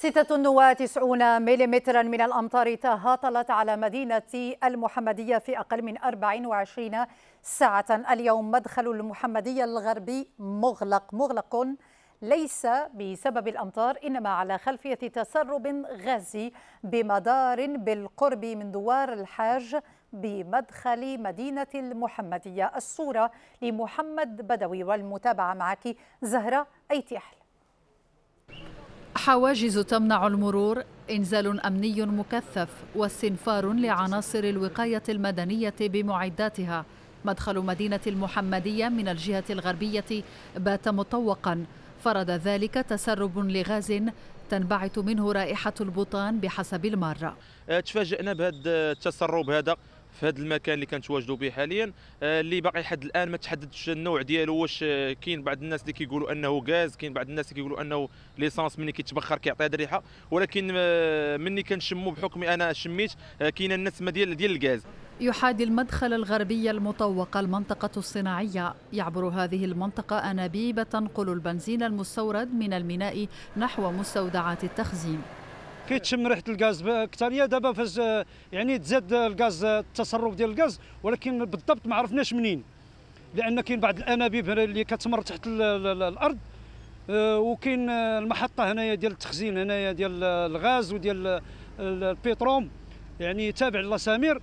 ستة وتسعون مليمترا من الأمطار تهاطلت على مدينة المحمدية في أقل من 24 ساعة اليوم مدخل المحمدية الغربي مغلق مغلق ليس بسبب الأمطار إنما على خلفية تسرب غازي بمدار بالقرب من دوار الحاج بمدخل مدينة المحمدية الصورة لمحمد بدوي والمتابعة معك زهرة أيتيحل حواجز تمنع المرور إنزال أمني مكثف واستنفار لعناصر الوقاية المدنية بمعداتها مدخل مدينة المحمدية من الجهة الغربية بات مطوقا فرض ذلك تسرب لغاز تنبعث منه رائحة البطان بحسب المارة أه، تفاجئنا بهذا التسرب هذا في هذا المكان اللي كنتواجدوا به حاليا آه، اللي باقي حد الان ما تحددش النوع ديالو واش آه، كاين بعض الناس اللي كيقولوا انه غاز كاين بعض الناس اللي كيقولوا انه ليسانس ملي كيتبخر كيعطي هذه الريحه ولكن آه، مني كنشموا بحكمي انا شميت كاينه النسمه ديال ديال الغاز يحادي المدخل الغربي المطوق المنطقة الصناعية يعبر هذه المنطقة أنابيب تنقل البنزين المستورد من الميناء نحو مستودعات التخزين كيتشم ريحه الغاز اكثر هي دابا فاش يعني تزاد الغاز التسرب ديال الغاز ولكن بالضبط ما عرفناش منين لان كاين بعض الانابيب اللي كتمر تحت الارض آه، وكاين المحطه هنايا ديال التخزين هنايا ديال الغاز وديال البتروم يعني تابع لسامير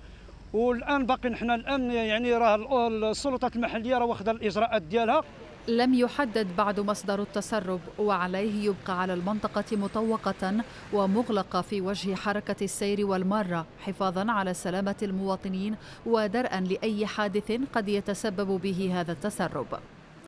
والان باقي حنا الان يعني راه السلطات المحليه راه واخده الاجراءات ديالها لم يحدد بعد مصدر التسرب وعليه يبقى على المنطقة مطوقة ومغلقة في وجه حركة السير والمارة حفاظا على سلامة المواطنين ودرءا لأي حادث قد يتسبب به هذا التسرب